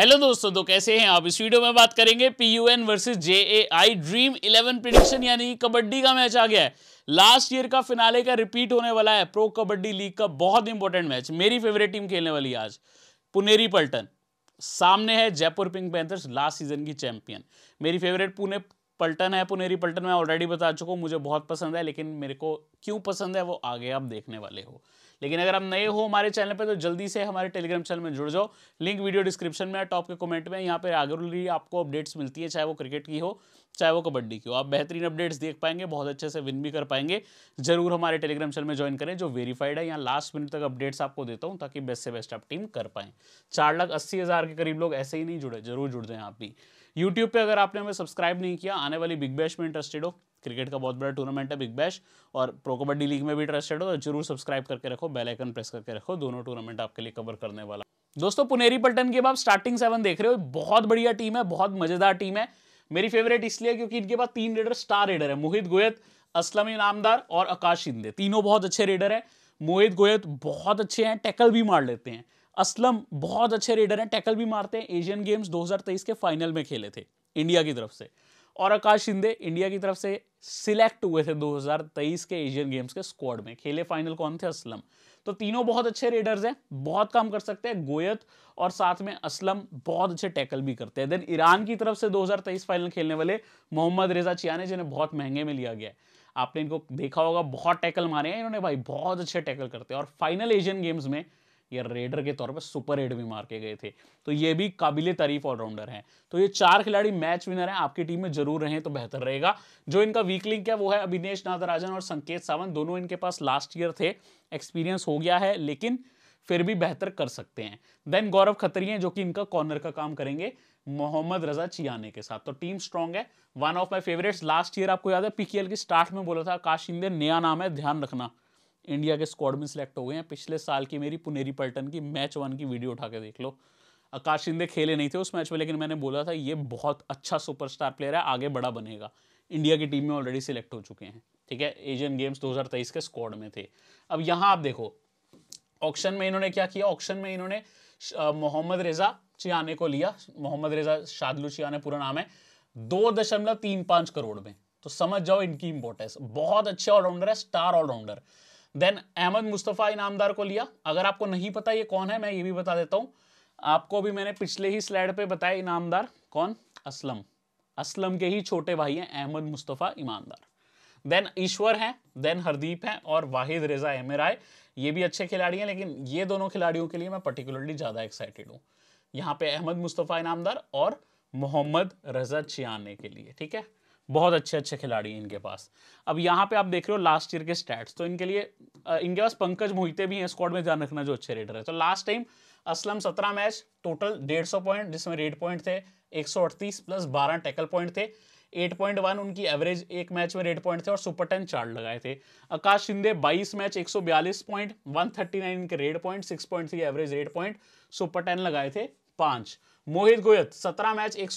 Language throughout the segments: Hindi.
हेलो दोस्तों तो कैसे हैं आप इस वीडियो में बात करेंगे PUN versus JAI dream 11 prediction यानी कबड्डी का मैच आ गया है लास्ट ईयर का फिनाले का रिपीट होने वाला है प्रो कबड्डी लीग का बहुत इंपॉर्टेंट मैच मेरी फेवरेट टीम खेलने वाली है आज पुनेरी पल्टन सामने है Jaipur pink panthers last season की चैंपियन मेरी फेवरेट पुणे पल्टन है पुनेरी पल्टन मैं ऑलरेडी बता चुका हूँ मुझे बहुत पसंद है लेकिन मेरे को क्यों पसंद है वो आगे आप देखने वाले हो लेकिन अगर आप नए हो हमारे चैनल पे तो जल्दी से हमारे टेलीग्राम चैनल में जुड़ जाओ लिंक वीडियो डिस्क्रिप्शन में है टॉप के कमेंट में यहाँ पे आगे आपको अपडेट्स मिलती है चाहे वो क्रिकेट की हो चाहे वो कबड्डी की हो आप बेहतरीन अपडेट्स देख पाएंगे बहुत अच्छे से विन भी कर पाएंगे जरूर हमारे टेलीग्राम चैनल में ज्वाइन करें जो वेरीफाइड है यहाँ लास्ट मिनट तक अपडेट्स आपको देता हूँ ताकि बेस्ट से बेस्ट आप टीम कर पाएँ चार लाख अस्सी हज़ार के करीब लोग ऐसे ही नहीं जुड़े जरूर जुड़ जाएँ आप भी यूट्यूब पे अगर आपने हमें सब्सक्राइब नहीं किया आने वाली बिग बैश में इंटरेस्टेड हो क्रिकेट का बहुत बड़ा टूर्नामेंट है बिग बैश और प्रो कबड्डी लीग में भी इंटरेस्टेड हो तो जरूर सब्सक्राइब करके रखो बेल आइकन प्रेस करके रखो दोनों टूर्नामेंट आपके लिए कवर करने वाला दोस्तों पुनेरी पल्टन की अब आप स्टार्टिंग सेवन देख रहे हो बहुत बढ़िया टीम है बहुत मजेदार टीम है मेरी फेवरेट इसलिए क्योंकि इनके पास तीन रेडर स्टार रेडर है मोहित गोयत असलम इनामदार और आकाश शिंदे तीनों बहुत अच्छे रेडर है मोहित गोयत बहुत अच्छे हैं टैकल भी मार लेते हैं असलम बहुत अच्छे रेडर हैं टैकल भी मारते हैं एशियन गेम्स 2023 के फाइनल में खेले थे इंडिया की तरफ से और आकाश शिंदे इंडिया की तरफ से सिलेक्ट हुए थे 2023 के एशियन गेम्स के स्क्वाड में खेले फाइनल कौन थे असलम तो तीनों बहुत अच्छे रेडर्स हैं बहुत काम कर सकते हैं गोयत और साथ में असलम बहुत अच्छे टैकल भी करते हैं देन ईरान की तरफ से 2023 फाइनल खेलने वाले मोहम्मद रेजा चियाने जिन्हें बहुत महंगे में लिया गया है आपने इनको देखा होगा बहुत टैकल मारे हैं इन्होंने भाई बहुत अच्छे टैकल करते हैं और फाइनल एशियन गेम्स में या रेडर के तौर पर सुपर एड भी मार के गए थे तो ये भी काबिल तारीफ ऑलराउंडर हैं तो ये चार खिलाड़ी मैच विनर हैं आपकी टीम में जरूर रहें तो बेहतर रहेगा जो इनका वीक लिंक है वो है अभिनेश नादराजन और संकेत सावंत दोनों इनके पास लास्ट ईयर थे एक्सपीरियंस हो गया है लेकिन फिर भी बेहतर कर सकते हैं देन गौरव खतरी हैं जो कि इनका कॉर्नर का काम करेंगे मोहम्मद रजा चियाने के साथ तो टीम स्ट्रांग है one of my favourites last year आपको याद है पीकेएल की स्टार्ट में बोला था आकाश शिंदे नया नाम है ध्यान रखना इंडिया के स्क्वाड में सिलेक्ट हो गए हैं पिछले साल की मेरी पुनेरी पलटन की मैच वन की वीडियो उठा के देख लो आकाश शिंदे खेले नहीं थे उस मैच में लेकिन मैंने बोला था ये बहुत अच्छा सुपरस्टार प्लेयर है आगे बड़ा बनेगा इंडिया की टीम में ऑलरेडी सिलेक्ट हो चुके हैं ठीक है एशियन गेम्स 2023 के स्क्वाड में थे अब यहाँ आप देखो ऑक्शन में इन्होंने क्या किया ऑक्शन में इन्होंने मोहम्मद रेजा चियाने को लिया मोहम्मद रेजा शादलू चियाने पूरा नाम है दो दशमलव तीन पाँच करोड़ में तो समझ जाओ इनकी इंपॉर्टेंस बहुत अच्छे ऑलराउंडर है star allrounder then Ahmad Mustafa Inamdar को लिया अगर आपको नहीं पता ये कौन है मैं ये भी बता देता हूँ आपको भी मैंने पिछले ही स्लाइड पे बताया इनामदार कौन असलम असलम के ही छोटे भाई हैं अहमद मुस्तफ़ा ईमानदार देन ईश्वर हैं देन हरदीप हैं और वाहिद रेजा राय ये भी अच्छे खिलाड़ी हैं लेकिन ये दोनों खिलाड़ियों के लिए मैं पर्टिकुलरली ज़्यादा एक्साइटेड हूँ यहाँ पे अहमद मुस्तफ़ा इनामदार और मोहम्मद रजा चियाने के लिए ठीक है बहुत अच्छे अच्छे खिलाड़ी हैं इनके पास अब यहाँ पे आप देख रहे हो लास्ट ईयर के स्टैट्स तो इनके लिए इनके पास पंकज मोहिते भी हैं स्क्वाड में ध्यान रखना जो अच्छे रेडर है तो लास्ट टाइम असलम सत्रह मैच टोटल डेढ़ सौ पॉइंट जिसमें रेड पॉइंट थे एक सौ अड़तीस प्लस बारह टैकल पॉइंट थे एट पॉइंट वन उनकी एवरेज एक मैच में रेड पॉइंट थे और सुपर टेन चार्ट लगाए थे आकाश शिंदे बाईस मैच एक सौ बयालीस पॉइंट वन थर्टी नाइन इनके raid point six point three average raid point super ten लगाए थे पाँच मोहित गोयत 17 मैच एक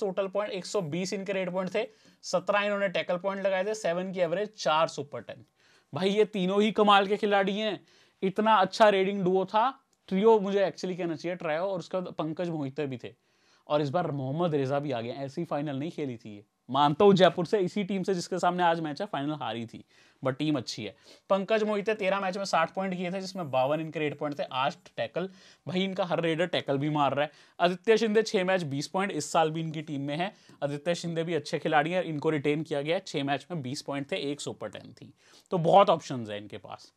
टोटल पॉइंट 120 इनके रेड पॉइंट थे 17 इन्होंने टैकल पॉइंट लगाए थे 7 की एवरेज चार सुपर टेन भाई ये तीनों ही कमाल के खिलाड़ी हैं इतना अच्छा रेडिंग डुओ था ट्रियो मुझे एक्चुअली कहना चाहिए ट्रायो और उसके बाद पंकज मोहित भी थे और इस बार मोहम्मद रेजा भी आ गया ऐसी फाइनल नहीं खेली थी ये मानता हूँ जयपुर से इसी टीम से जिसके सामने आज मैच है फाइनल हारी थी बट टीम अच्छी है पंकज मोहिते तेरह मैच में साठ पॉइंट किए थे जिसमें बावन इनके रेड पॉइंट थे आज टैकल भाई इनका हर रेडर टैकल भी मार रहा है आदित्य शिंदे छः मैच बीस पॉइंट इस साल भी इनकी टीम में है आदित्य शिंदे भी अच्छे खिलाड़ी हैं इनको रिटेन किया गया है छः मैच में बीस पॉइंट थे एक सुपर टेन थी तो बहुत ऑप्शन है इनके पास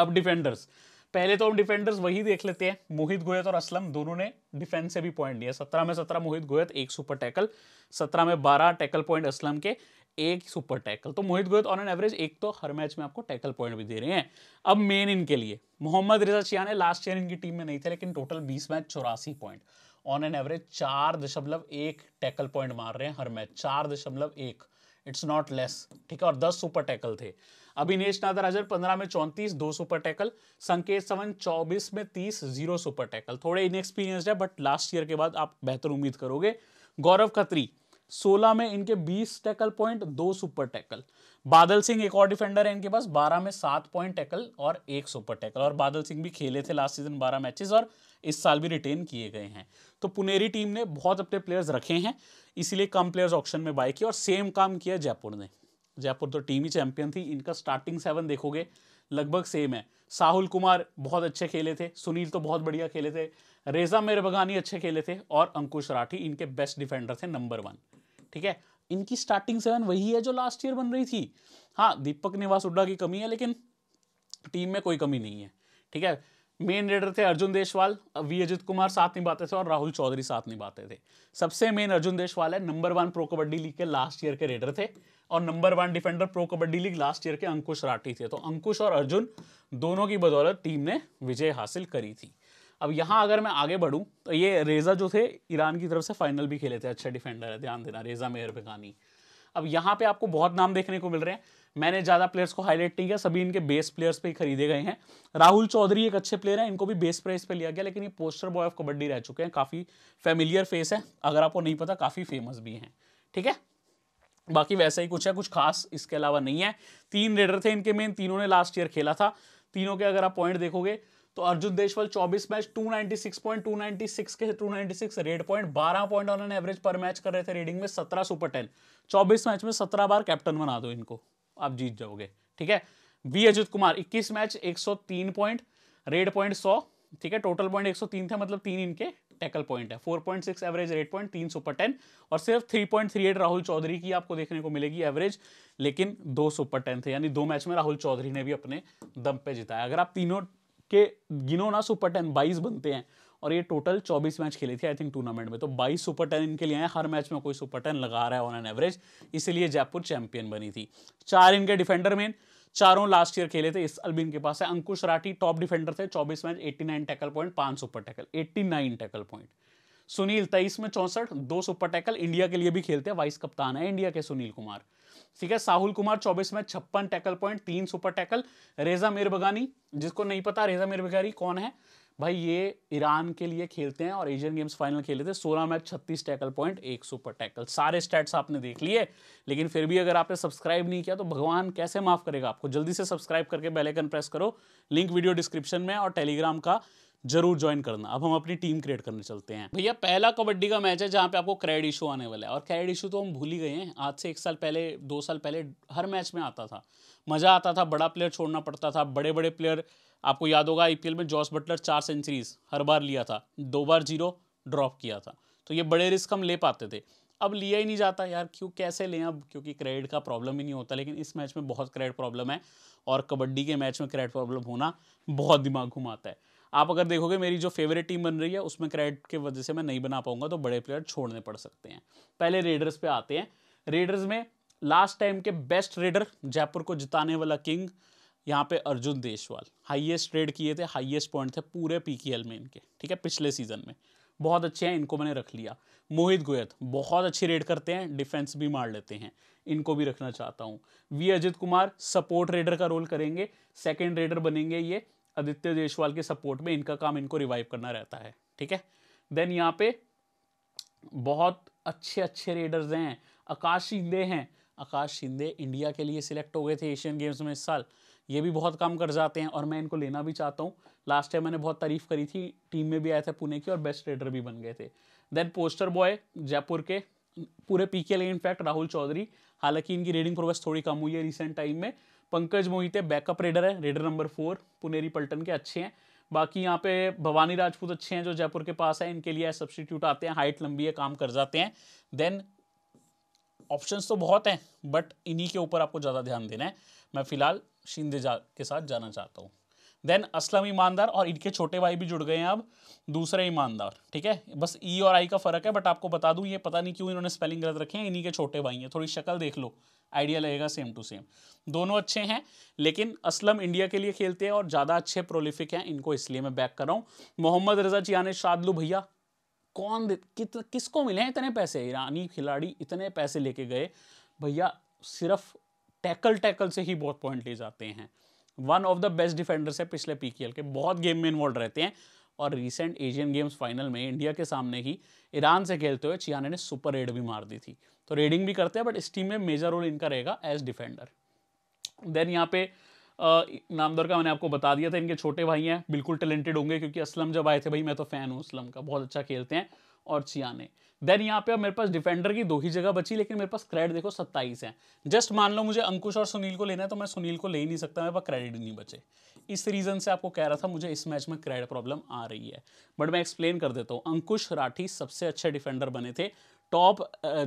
अब डिफेंडर्स पहले तो हम डिफेंडर्स वही देख लेते हैं मोहित गोयत और असलम दोनों ने डिफेंस से भी पॉइंट लिया सत्रह में सत्रह मोहित गोयत एक सुपर टैकल सत्रह में बारह टैकल पॉइंट असलम के एक सुपर टैकल तो Mohit Goyat on an average एक तो हर मैच में आपको टैकल पॉइंट भी दे रहे हैं अब मेन इनके लिए मोहम्मद रिजा ने लास्ट ईयर इनकी टीम में नहीं थे लेकिन टोटल बीस मैच चौरासी पॉइंट ऑन एन एवरेज चार दशमलव एक टैकल पॉइंट मार रहे हैं हर मैच चार दशमलव एक इट्स नॉट लेस ठीक है और दस सुपर टैकल थे अभिनेश नादराजन 15 में 34 दो सुपर टैकल संकेत सवन 24 में 30 जीरो सुपर टैकल थोड़े इनएक्सपीरियंस्ड है बट लास्ट ईयर के बाद आप बेहतर उम्मीद करोगे गौरव खत्री 16 में इनके 20 टैकल पॉइंट दो सुपर टैकल बादल सिंह एक और डिफेंडर है इनके पास 12 में सात पॉइंट टैकल और एक सुपर टैकल और बादल सिंह भी खेले थे लास्ट सीजन 12 मैचेस और इस साल भी रिटेन किए गए हैं तो पुनेरी टीम ने बहुत अपने प्लेयर्स रखे हैं इसीलिए कम प्लेयर्स ऑप्शन में बाय किया और सेम काम किया जयपुर ने जयपुर तो टीम ही चैंपियन थी इनका स्टार्टिंग सेवन देखोगे लगभग सेम है साहुल कुमार बहुत अच्छे खेले थे सुनील तो बहुत बढ़िया खेले थे रेजा मेरबगानी अच्छे खेले थे और अंकुश राठी इनके बेस्ट डिफेंडर थे नंबर वन ठीक है इनकी स्टार्टिंग सेवन वही है जो लास्ट ईयर बन रही थी हाँ दीपक निवास उड्डा की कमी है लेकिन टीम में कोई कमी नहीं है ठीक है मेन रेडर थे अर्जुन देशवाल वी अजित कुमार साथ निभाते थे और राहुल चौधरी साथ निभाते थे सबसे मेन अर्जुन देशवाल है number one pro kabaddi league के लास्ट ईयर के रेडर थे और number one defender pro kabaddi league last year के अंकुश राठी थे तो अंकुश और अर्जुन दोनों की बदौलत टीम ने विजय हासिल करी थी अब यहाँ अगर मैं आगे बढ़ूँ तो ये रेजा जो थे ईरान की तरफ से फाइनल भी खेले थे अच्छे डिफेंडर है ध्यान देना रेजा मेहर भिगानी अब यहाँ पे आपको बहुत नाम देखने को मिल रहे हैं मैंने ज़्यादा प्लेयर्स को हाईलाइट नहीं किया सभी इनके बेस प्लेयर्स पे ही खरीदे गए हैं राहुल चौधरी एक अच्छे प्लेयर हैं इनको भी बेस प्राइस पे लिया गया लेकिन ये पोस्टर बॉय ऑफ कबड्डी रह चुके हैं काफ़ी फेमिलियर फेस है अगर आपको नहीं पता काफ़ी फेमस भी हैं ठीक है बाकी वैसा ही कुछ है कुछ खास इसके अलावा नहीं है तीन रेडर थे इनके मेन तीनों ने लास्ट ईयर खेला था तीनों के अगर आप पॉइंट देखोगे तो अर्जुन देशवाल 24 मैच 296.296 के 296 raid point 12 point on average per match कर रहे थे रेडिंग में 17 सुपर 10 24 मैच में 17 बार कैप्टन बना दो इनको आप जीत जाओगे ठीक है V Ajith Kumar 21 match 103 point raid point 100 ठीक है टोटल पॉइंट 103 थे मतलब तीन इनके टैकल पॉइंट है 4.6 एवरेज रेड पॉइंट तीन सुपर टेन और सिर्फ 3.38 राहुल चौधरी की आपको देखने को मिलेगी एवरेज लेकिन दो सुपर टेन थे यानी दो मैच में राहुल चौधरी ने भी अपने दम पे जिताया अगर आप तीनों के गिनो ना सुपर टेन बाईस बनते हैं और ये टोटल 24 मैच खेली थी आई थिंक टूर्नामेंट में तो 22 सुपर टेन इनके लिए हैं हर मैच में कोई सुपर टेन लगा रहा है ऑन एन एवरेज इसीलिए जयपुर चैंपियन बनी थी चार इनके डिफेंडर मेन चारों लास्ट ईयर खेले थे इस अलबिन के पास है अंकुश राठी टॉप डिफेंडर थे 24 मैच 89 टैकल पॉइंट पांच super tackle 89 tackle point Sunil तेईस में चौंसठ दो सुपर टैकल इंडिया के लिए भी खेलते हैं वाइस कप्तान है इंडिया के सुनील कुमार ठीक है साहुल कुमार 24 में छप्पन टैकल पॉइंट तीन सुपर टैकल रेजा मेरबगानी जिसको नहीं पता रेजा मेरबगानी कौन है भाई ये ईरान के लिए खेलते हैं और एशियन गेम्स फाइनल खेले थे 16 मैच 36 टैकल पॉइंट एक सुपर टैकल सारे स्टैट्स आपने देख लिए लेकिन फिर भी अगर आपने सब्सक्राइब नहीं किया तो भगवान कैसे माफ़ करेगा आपको जल्दी से सब्सक्राइब करके आइकन प्रेस करो लिंक वीडियो डिस्क्रिप्शन में और टेलीग्राम का जरूर ज्वाइन करना अब हम अपनी टीम क्रिएट करने चलते हैं भैया पहला कबड्डी का मैच है जहाँ पे आपको क्रेड इशू आने वाला है और क्रेड इशू तो हम भूल ही गए हैं आज से एक साल पहले दो साल पहले हर मैच में आता था मज़ा आता था बड़ा प्लेयर छोड़ना पड़ता था बड़े बड़े प्लेयर आपको याद होगा आईपीएल में जॉस बटलर चार सेंचुरीज हर बार लिया था दो बार जीरो ड्रॉप किया था तो ये बड़े रिस्क हम ले पाते थे अब लिया ही नहीं जाता यार क्यों कैसे लें अब क्योंकि क्रेडिट का प्रॉब्लम ही नहीं होता लेकिन इस मैच में बहुत क्रेडिट प्रॉब्लम है और कबड्डी के मैच में क्रेडिट प्रॉब्लम होना बहुत दिमाग घुमाता है आप अगर देखोगे मेरी जो फेवरेट टीम बन रही है उसमें क्रेडिट के वजह से मैं नहीं बना पाऊंगा तो बड़े प्लेयर छोड़ने पड़ सकते हैं पहले रेडर्स पे आते हैं रेडर्स में लास्ट टाइम के बेस्ट रेडर जयपुर को जिताने वाला किंग यहाँ पे अर्जुन देशवाल हाईएस्ट ट्रेड किए थे हाईएस्ट पॉइंट थे पूरे पीकेएल में इनके ठीक है पिछले सीजन में बहुत अच्छे हैं इनको मैंने रख लिया मोहित गोयत बहुत अच्छी रेड करते हैं डिफेंस भी मार लेते हैं इनको भी रखना चाहता हूँ V Ajith Kumar support raider का रोल करेंगे सेकेंड रेडर बनेंगे ये आदित्य देशवाल के सपोर्ट में इनका काम इनको रिवाइव करना रहता है ठीक है देन यहाँ पे बहुत अच्छे अच्छे रेडर्स हैं आकाश शिंदे हैं आकाश शिंदे इंडिया के लिए सिलेक्ट हो गए थे एशियन गेम्स में इस साल ये भी बहुत काम कर जाते हैं और मैं इनको लेना भी चाहता हूँ लास्ट टाइम मैंने बहुत तारीफ करी थी टीम में भी आए थे पुणे की और बेस्ट रेडर भी बन गए थे देन पोस्टर बॉय जयपुर के पूरे पी के लिए इनफैक्ट राहुल चौधरी हालांकि इनकी रेडिंग प्रोग्रेस थोड़ी कम हुई है रिसेंट टाइम में पंकज मोहिते बैकअप रेडर है raider number four Puneri Paltan के अच्छे हैं बाकी यहाँ पे भवानी राजपूत अच्छे हैं जो जयपुर के पास है इनके लिए सब्सटीट्यूट आते हैं हाइट लंबी है काम कर जाते हैं देन ऑप्शंस तो बहुत हैं बट इन्हीं के ऊपर आपको ज़्यादा ध्यान देना है मैं फ़िलहाल शिंदे जा के साथ जाना चाहता हूँ देन असलम ईमानदार और इनके छोटे भाई भी जुड़ गए हैं अब दूसरे ईमानदार ठीक है बस ई e और आई का फ़र्क है बट आपको बता दूँ ये पता नहीं क्यों इन्होंने स्पेलिंग गलत रखे हैं इन्हीं के छोटे भाई हैं थोड़ी शक्ल देख लो आइडिया लगेगा सेम टू सेम दोनों अच्छे हैं लेकिन असलम इंडिया के लिए खेलते हैं और ज़्यादा अच्छे प्रोलिफिक हैं इनको इसलिए मैं बैक कर रहा हूँ मोहम्मद रजा जियाने शादलू भैया कौन कित, किसको मिले इतने पैसे ईरानी खिलाड़ी इतने पैसे लेके गए भैया सिर्फ टैकल टैकल से ही बहुत पॉइंट ले जाते हैं one of the best defenders है पिछले पी के बहुत गेम में इन्वॉल्व रहते हैं और रिसेंट एशियन गेम्स फाइनल में इंडिया के सामने ही ईरान से खेलते हुए चियाने ने सुपर रेड भी मार दी थी तो रेडिंग भी करते हैं बट इस टीम में मेजर रोल इनका रहेगा एज डिफेंडर देन यहाँ पे नामदर का मैंने आपको बता दिया था इनके छोटे भाई हैं बिल्कुल टैलेंटेड होंगे क्योंकि असलम जब आए थे भाई मैं तो फ़ैन हूँ असलम का बहुत अच्छा खेलते हैं और चियाने देन यहाँ पे अब मेरे पास डिफेंडर की दो ही जगह बची लेकिन मेरे पास क्रेडिट देखो सत्ताईस है जस्ट मान लो मुझे अंकुश और सुनील को लेना है तो मैं सुनील को ले ही नहीं सकता मेरे पास क्रेडिट नहीं बचे इस रीज़न से आपको कह रहा था मुझे इस मैच में क्रेडिट प्रॉब्लम आ रही है बट मैं एक्सप्लेन कर देता हूँ अंकुश राठी सबसे अच्छे डिफेंडर बने थे टॉप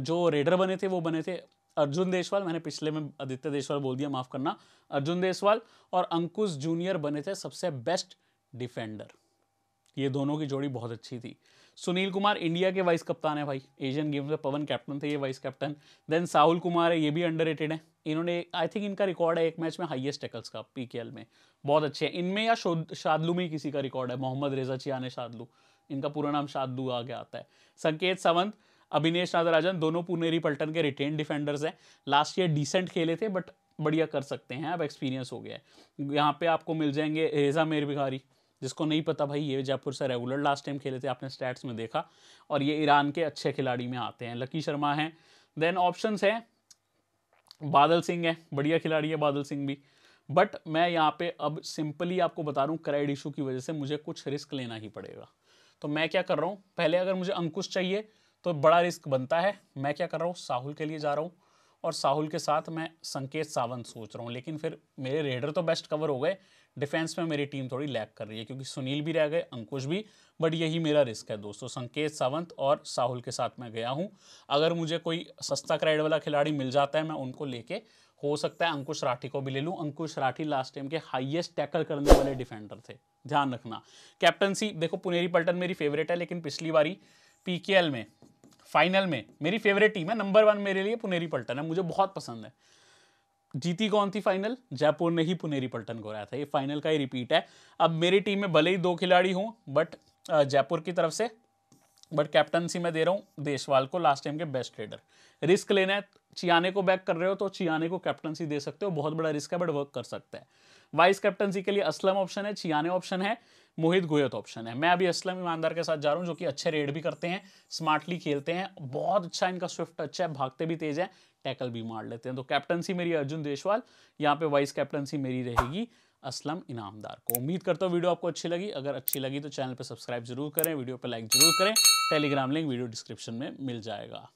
जो रेडर बने थे वो बने थे अर्जुन देशवाल मैंने पिछले में आदित्य देशवाल बोल दिया माफ करना अर्जुन देशवाल और अंकुश जूनियर बने थे सबसे बेस्ट डिफेंडर ये दोनों की जोड़ी बहुत अच्छी थी सुनील कुमार इंडिया के वाइस कप्तान है भाई एशियन गेम्स में पवन कैप्टन थे ये vice captain then Sahul Kumar है ये भी अंडर है इन्होंने आई थिंक इनका रिकॉर्ड है एक मैच में हाईएस्ट टैकल्स का पी में बहुत अच्छे हैं इनमें या शादलू में किसी का रिकॉर्ड है मोहम्मद रेजा चियाने शादलू इनका पूरा नाम शादलू आगे आता है संकेत सावंत अभिनेश नागराजन दोनों पुनेरी पल्टन के रिटेन डिफेंडर्स हैं लास्ट ईयर डिसेंट खेले थे बट बढ़िया कर सकते हैं अब एक्सपीरियंस हो गया है यहाँ पे आपको मिल जाएंगे रेजा मेर भिखारी जिसको नहीं पता भाई ये जयपुर से रेगुलर लास्ट टाइम खेले थे आपने स्टैट्स में देखा और ये ईरान के अच्छे खिलाड़ी में आते हैं लकी शर्मा हैं देन ऑप्शंस हैं बादल सिंह है बढ़िया खिलाड़ी है बादल सिंह भी बट मैं यहाँ पे अब सिंपली आपको बता रहा हूँ क्रेड इशू की वजह से मुझे कुछ रिस्क लेना ही पड़ेगा तो मैं क्या कर रहा हूँ पहले अगर मुझे अंकुश चाहिए तो बड़ा रिस्क बनता है मैं क्या कर रहा हूँ साहुल के लिए जा रहा हूँ और साहुल के साथ मैं संकेत सावंत सोच रहा हूँ लेकिन फिर मेरे रेडर तो बेस्ट कवर हो गए डिफेंस में मेरी टीम थोड़ी लैक कर रही है क्योंकि सुनील भी रह गए अंकुश भी बट यही मेरा रिस्क है दोस्तों संकेत सावंत और साहुल के साथ मैं गया हूँ अगर मुझे कोई सस्ता क्राइड वाला खिलाड़ी मिल जाता है मैं उनको लेके हो सकता है अंकुश राठी को भी ले लूँ अंकुश राठी लास्ट टाइम के हाईएस्ट टैकल करने वाले डिफेंडर थे ध्यान रखना कैप्टनसी देखो पुनेरी पल्टन मेरी फेवरेट है लेकिन पिछली बारी पीकेएल में फाइनल में मेरी फेवरेट टीम है नंबर वन मेरे लिए पुनेरी पल्टन है मुझे बहुत पसंद है जीती कौन थी फाइनल जयपुर ने ही पुनेरी पल्टन को रहा था ये फाइनल का ही रिपीट है अब मेरी टीम में भले ही दो खिलाड़ी हों बट जयपुर की तरफ से बट कैप्टनसी मैं दे रहा हूँ देशवाल को लास्ट टाइम के बेस्ट ट्रेडर रिस्क लेना है चियाने को बैक कर रहे हो तो चियाने को कैप्टनसी दे सकते हो बहुत बड़ा रिस्क है बट वर्क कर सकता है वाइस कैप्टनसी के लिए असलम ऑप्शन है चियाने ऑप्शन है मोहित गोयत ऑप्शन है मैं अभी असलम ईमानदार के साथ जा रहा हूँ जो कि अच्छे रेड भी करते हैं स्मार्टली खेलते हैं बहुत अच्छा इनका स्विफ्ट अच्छा है भागते भी तेज है टैकल भी मार लेते हैं तो कैप्टनसी मेरी अर्जुन देशवाल यहाँ पे वाइस कैप्टनसी मेरी रहेगी असलम इनामदार को उम्मीद करता हूँ वीडियो आपको अच्छी लगी अगर अच्छी लगी तो चैनल पर सब्सक्राइब जरूर करें वीडियो पर लाइक जरूर करें टेलीग्राम लिंक वीडियो डिस्क्रिप्शन में मिल जाएगा